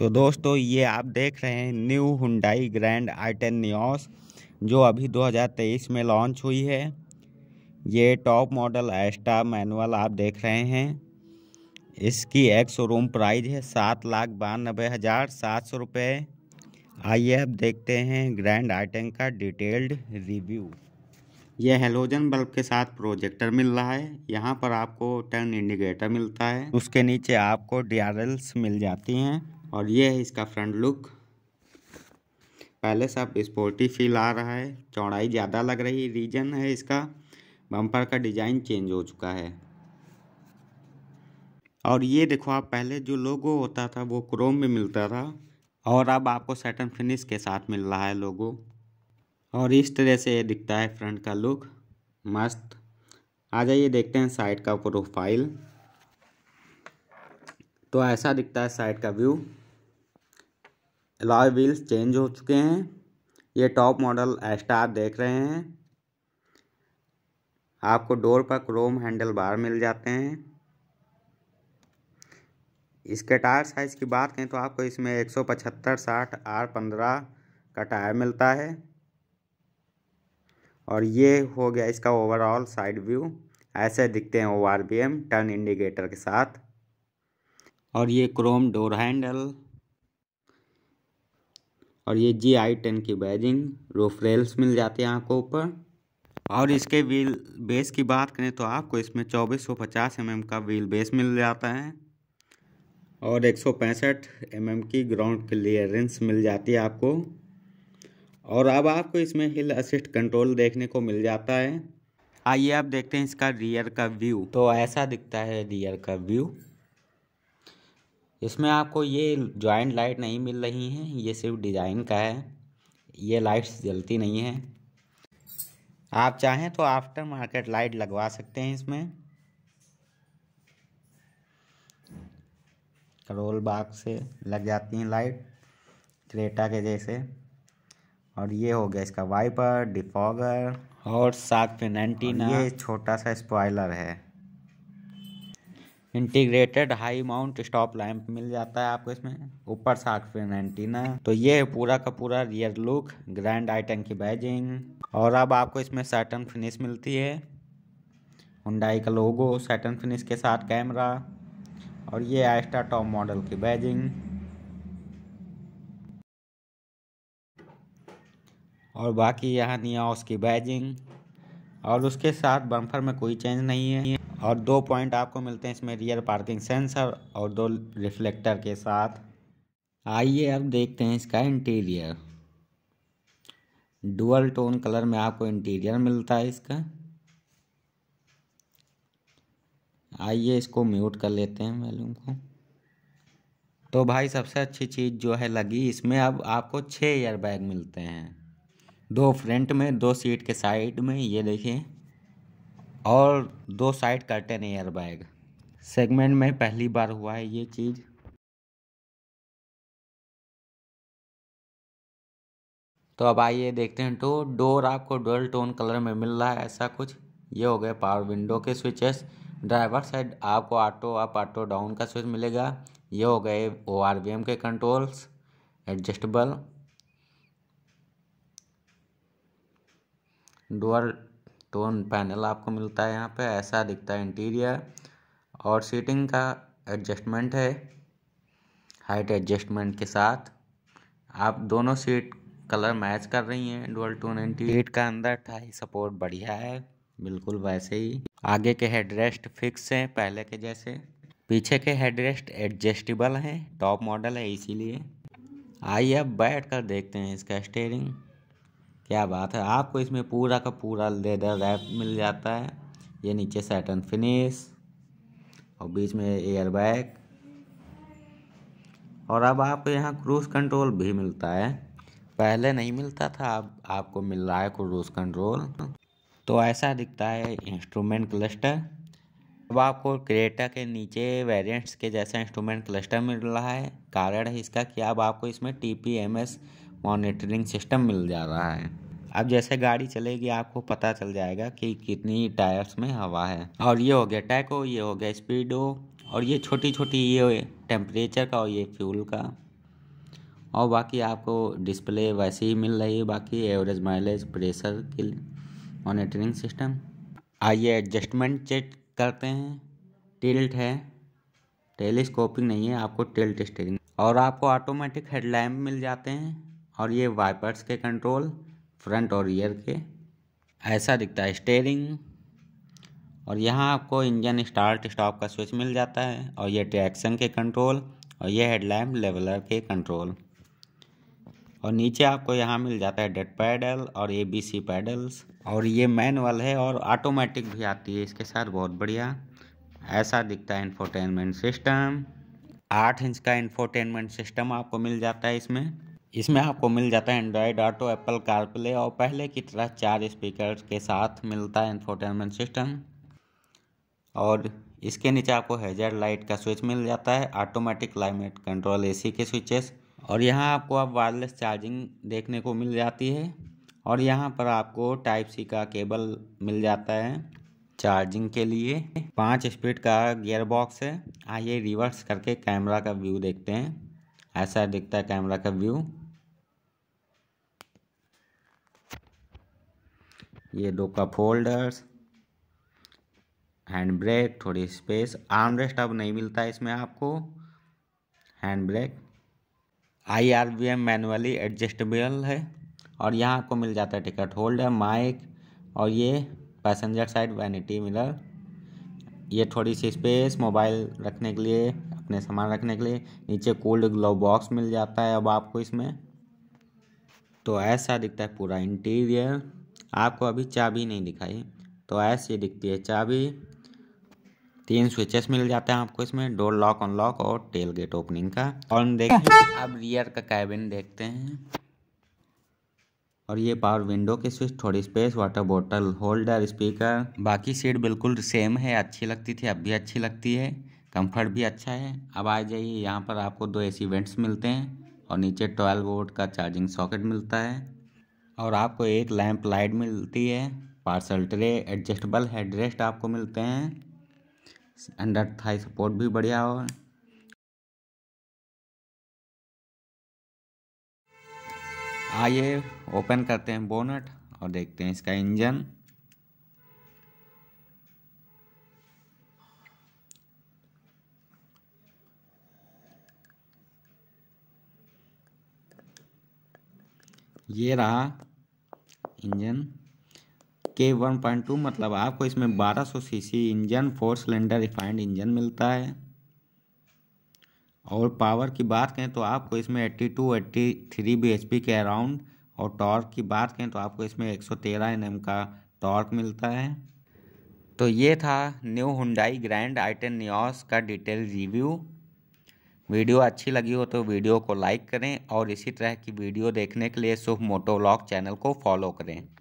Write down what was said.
तो दोस्तों ये आप देख रहे हैं new Hyundai Grand I ten Nios जो अभी 2023 में लॉन्च हुई है ये टॉप मॉडल एस्टा मैनुअल आप देख रहे हैं इसकी एक शोरूम प्राइज है सात लाख बानबे हज़ार सात सौ रुपये आइए अब देखते हैं ग्रैंड आइटन का डिटेल्ड रिव्यू यह हेलोजन बल्ब के साथ प्रोजेक्टर मिल रहा है यहाँ पर आपको टर्न इंडिकेटर मिलता है उसके नीचे आपको डी मिल जाती हैं और ये है इसका फ्रंट लुक पहले सब स्पोर्टी फील आ रहा है चौड़ाई ज़्यादा लग रही रीजन है इसका बम्पर का डिज़ाइन चेंज हो चुका है और ये देखो आप पहले जो लोगो होता था वो क्रोम में मिलता था और अब आपको सेटन फिनिश के साथ मिल रहा है लोगो और इस तरह से ये दिखता है फ्रंट का लुक मस्त आ जाइए देखते हैं साइड का प्रोफाइल तो ऐसा दिखता है साइड का व्यू अलॉय व्हील्स चेंज हो चुके हैं ये टॉप मॉडल एस्टार देख रहे हैं आपको डोर पर क्रोम हैंडल बार मिल जाते हैं इसके टायर साइज़ की बात करें तो आपको इसमें एक सौ पचहत्तर साठ आर पंद्रह का टायर मिलता है और ये हो गया इसका ओवरऑल साइड व्यू ऐसे दिखते हैं O R V M turn indicator के साथ और ये क्रोम डोर हैंडल और ये जी आई टेन की बैजिंग रूफ रेल्स मिल जाती है आपको ऊपर और इसके व्हील बेस की बात करें तो आपको इसमें चौबीस सौ पचास एम एम का व्हील बेस मिल जाता है और एक सौ पैंसठ एम एम की ग्राउंड क्लियरेंस मिल जाती है आपको और अब आपको इसमें हिल असिस्ट कंट्रोल देखने को मिल जाता है आइए आप देखते हैं इसका रियर का व्यू तो ऐसा दिखता है रियर का व्यू इसमें आपको ये जॉइंट लाइट नहीं मिल रही हैं ये सिर्फ डिज़ाइन का है ये लाइट्स जलती नहीं है आप चाहें तो आफ्टर मार्केट लाइट लगवा सकते हैं इसमें करोल बाग से लग जाती हैं लाइट क्रेटा के जैसे और ये हो गया इसका वाइपर डिफॉगर और साथ पे नाइनटीन ये छोटा सा स्पॉयलर है integrated high mount stop lamp मिल जाता है आपको इसमें ऊपर से आखिर एंटीना तो ये है पूरा का पूरा रियर लुक ग्रैंड आइटन की बैजिंग और अब आपको इसमें सैटन फिनिश मिलती है हुडाई का लोगो सैटन फिनिश के साथ कैमरा और ये आस्टा टॉप मॉडल की बैजिंग और बाकी यहाँ नियाओस की बैजिंग और उसके साथ बम्फर में कोई चेंज नहीं है और दो पॉइंट आपको मिलते हैं इसमें रियर पार्किंग सेंसर और दो रिफ्लेक्टर के साथ आइए अब देखते हैं इसका इंटीरियर डुअल टोन कलर में आपको इंटीरियर मिलता है इसका आइए इसको म्यूट कर लेते हैं वैल्यूम को तो भाई सबसे अच्छी चीज़ जो है लगी इसमें अब आपको छः एयरबैग बैग मिलते हैं दो फ्रंट में दो सीट के साइड में ये देखिए और दो side curtain air bag segment में पहली बार हुआ है ये चीज़ तो अब आइए देखते हैं तो डोर आपको डोल टोन कलर में मिल रहा है ऐसा कुछ ये हो गया पावर विंडो के स्विचेस ड्राइवर साइड आपको ऑटो अप ऑटो डाउन का स्विच मिलेगा ये हो गए ओ के controls adjustable door tone panel आपको मिलता है यहाँ पे ऐसा दिखता है इंटीरियर और सीटिंग का एडजस्टमेंट है हाइट एडजस्टमेंट के साथ आप दोनों सीट कलर मैच कर रही हैं डोअल टोन इंटीरियर सीट का अंदर टाई सपोर्ट बढ़िया है बिल्कुल वैसे ही आगे के हेडरेस्ट फिक्स हैं पहले के जैसे पीछे के हेडरेस्ट एडजस्टेबल हैं टॉप मॉडल है इसीलिए आइए अब बैठ कर देखते हैं इसका स्टेयरिंग क्या बात है आपको इसमें पूरा का पूरा लेदर रैप मिल जाता है ये नीचे सैटन फिनिश और बीच में एयर बैग और अब आपको यहाँ क्रूज़ कंट्रोल भी मिलता है पहले नहीं मिलता था अब आपको मिल रहा है क्रूज़ कंट्रोल तो ऐसा दिखता है इंस्ट्रूमेंट क्लस्टर अब आपको क्रेटा के नीचे वेरिएंट्स के जैसा इंस्ट्रूमेंट क्लस्टर मिल रहा है कारण है इसका कि अब आपको इसमें T P M S monitoring system मिल जा रहा है अब जैसे गाड़ी चलेगी आपको पता चल जाएगा कि कितनी टायर्स में हवा है और ये हो गया टैको ये हो गया स्पीडो और ये छोटी छोटी ये टेम्परेचर का और ये फ्यूल का और बाकी आपको डिस्प्ले वैसे ही मिल रही है बाकी एवरेज माइलेज प्रेशर की मॉनिटरिंग सिस्टम आइए एडजस्टमेंट चेक करते हैं टिल्ट है टेलीस्कोपिंग नहीं है आपको टिल्ट स्टेरिंग और आपको ऑटोमेटिक हेडलैम्प मिल जाते हैं और ये वाइपर्स के कंट्रोल फ्रंट और ईयर के ऐसा दिखता है स्टेयरिंग और यहाँ आपको इंजन स्टार्ट स्टॉप का स्विच मिल जाता है और ये ट्रैक्शन के कंट्रोल और ये हेडलैम्प लेवलर के कंट्रोल और नीचे आपको यहाँ मिल जाता है डेड पैडल और ए बी सी पैडल्स और ये मैनुअल है और ऑटोमेटिक भी आती है इसके साथ बहुत बढ़िया ऐसा दिखता है इन्फोटेनमेंट सिस्टम आठ इंच का इन्फोटेनमेंट सिस्टम आपको मिल जाता है इसमें इसमें आपको मिल जाता है एंड्रॉयड ऑटो एप्पल कारप्ले और पहले की तरह चार स्पीकर के साथ मिलता है इन्फोटेनमेंट सिस्टम और इसके नीचे आपको हेजर लाइट का स्विच मिल जाता है ऑटोमेटिक क्लाइमेट कंट्रोल एसी के स्विचेस और यहाँ आपको अब वायरलेस चार्जिंग देखने को मिल जाती है और यहाँ पर आपको टाइप सी का केबल मिल जाता है चार्जिंग के लिए पाँच स्पीड का गियर बॉक्स है आइए रिवर्स करके कैमरा का व्यू देखते हैं ऐसा दिखता है कैमरा का व्यू ये डोका फोल्डर्स हैंड ब्रेक थोड़ी स्पेस आर्म रेस्ट अब नहीं मिलता है इसमें आपको hand brake I R V M manually adjustable है और यहाँ आपको मिल जाता है टिकट होल्डर माइक और ये पैसेंजर साइड वैनिटी मिलर ये थोड़ी सी स्पेस मोबाइल रखने के लिए अपने सामान रखने के लिए नीचे कोल्ड ग्लोव बॉक्स मिल जाता है अब आपको इसमें तो ऐसा दिखता है पूरा इंटीरियर आपको अभी चाबी नहीं दिखाई तो ऐसे दिखती है चाबी तीन स्विचेस मिल जाते हैं आपको इसमें डोर लॉक अनलॉक और टेल गेट ओपनिंग का और देखिए अब रियर का कैबिन देखते हैं और ये पावर विंडो के स्विच थोड़ी स्पेस वाटर बोतल होल्डर स्पीकर बाकी सीट बिल्कुल सेम है अच्छी लगती थी अब भी अच्छी लगती है कंफर्ट भी अच्छा है अब आ जाइए यहाँ पर आपको दो सी वेंट्स मिलते हैं और नीचे ट्वेल्व वोल्ट का चार्जिंग सॉकेट मिलता है और आपको एक लैंप लाइट मिलती है पार्सल ट्रे एडजस्टेबल हेडरेस्ट आपको मिलते हैं अंडर थाई सपोर्ट भी बढ़िया हो आइए ओपन करते हैं बोनट और देखते हैं इसका इंजन ये रहा इंजन के वन पॉइंट टू मतलब आपको इसमें बारह सौ C engine four cylinder refined engine मिलता है और पावर की बात करें तो आपको इसमें eighty two eighty three B H P के अराउंड और टॉर्क की बात करें तो आपको इसमें एक सौ तेरह एन एम का टॉर्क मिलता है तो ये था new Hyundai Grand I ten Nios का डिटेल रिव्यू वीडियो अच्छी लगी हो तो वीडियो को लाइक करें और इसी तरह की वीडियो देखने के लिए शुभ मोटो व्लॉग चैनल को फॉलो करें